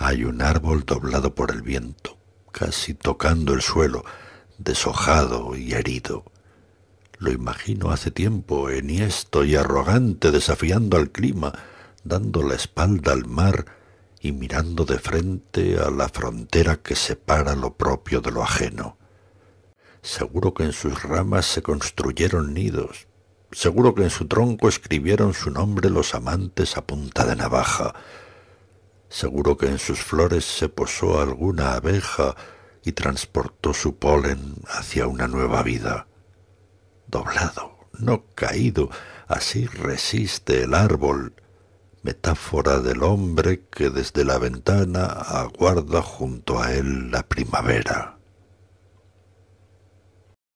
Hay un árbol doblado por el viento, casi tocando el suelo, deshojado y herido. Lo imagino hace tiempo, enhiesto y arrogante, desafiando al clima, dando la espalda al mar y mirando de frente a la frontera que separa lo propio de lo ajeno. Seguro que en sus ramas se construyeron nidos, seguro que en su tronco escribieron su nombre los amantes a punta de navaja, Seguro que en sus flores se posó alguna abeja y transportó su polen hacia una nueva vida. Doblado, no caído, así resiste el árbol, metáfora del hombre que desde la ventana aguarda junto a él la primavera.